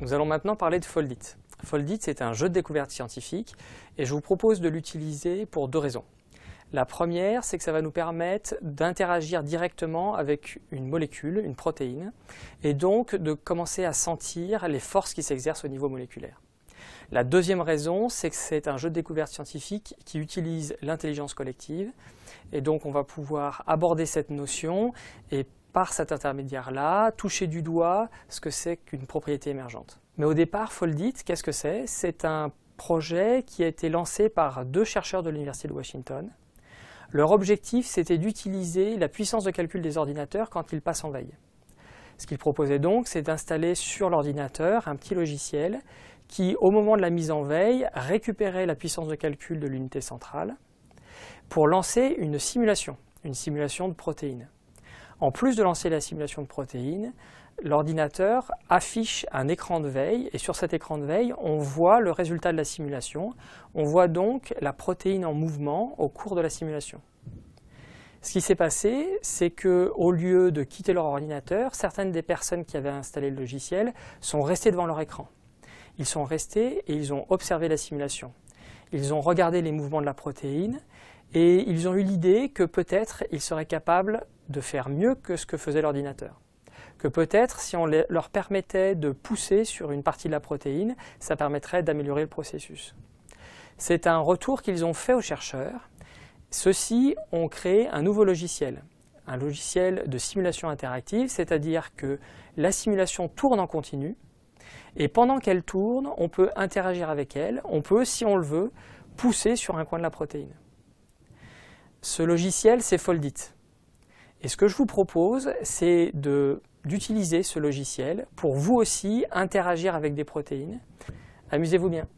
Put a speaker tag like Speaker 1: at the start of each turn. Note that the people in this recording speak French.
Speaker 1: Nous allons maintenant parler de Foldit. Foldit, c'est un jeu de découverte scientifique et je vous propose de l'utiliser pour deux raisons. La première, c'est que ça va nous permettre d'interagir directement avec une molécule, une protéine, et donc de commencer à sentir les forces qui s'exercent au niveau moléculaire. La deuxième raison, c'est que c'est un jeu de découverte scientifique qui utilise l'intelligence collective. Et donc, on va pouvoir aborder cette notion et par cet intermédiaire-là, toucher du doigt ce que c'est qu'une propriété émergente. Mais au départ, Foldit, qu'est-ce que c'est C'est un projet qui a été lancé par deux chercheurs de l'Université de Washington. Leur objectif, c'était d'utiliser la puissance de calcul des ordinateurs quand ils passent en veille. Ce qu'ils proposaient donc, c'est d'installer sur l'ordinateur un petit logiciel qui, au moment de la mise en veille, récupérait la puissance de calcul de l'unité centrale pour lancer une simulation, une simulation de protéines. En plus de lancer la simulation de protéines, l'ordinateur affiche un écran de veille et sur cet écran de veille, on voit le résultat de la simulation. On voit donc la protéine en mouvement au cours de la simulation. Ce qui s'est passé, c'est que au lieu de quitter leur ordinateur, certaines des personnes qui avaient installé le logiciel sont restées devant leur écran. Ils sont restés et ils ont observé la simulation. Ils ont regardé les mouvements de la protéine et ils ont eu l'idée que peut-être ils seraient capables de faire mieux que ce que faisait l'ordinateur. Que peut-être, si on leur permettait de pousser sur une partie de la protéine, ça permettrait d'améliorer le processus. C'est un retour qu'ils ont fait aux chercheurs. Ceux-ci ont créé un nouveau logiciel, un logiciel de simulation interactive, c'est-à-dire que la simulation tourne en continu, et pendant qu'elle tourne, on peut interagir avec elle, on peut, si on le veut, pousser sur un coin de la protéine. Ce logiciel, c'est Foldit. Et ce que je vous propose, c'est d'utiliser ce logiciel pour vous aussi interagir avec des protéines. Amusez-vous bien.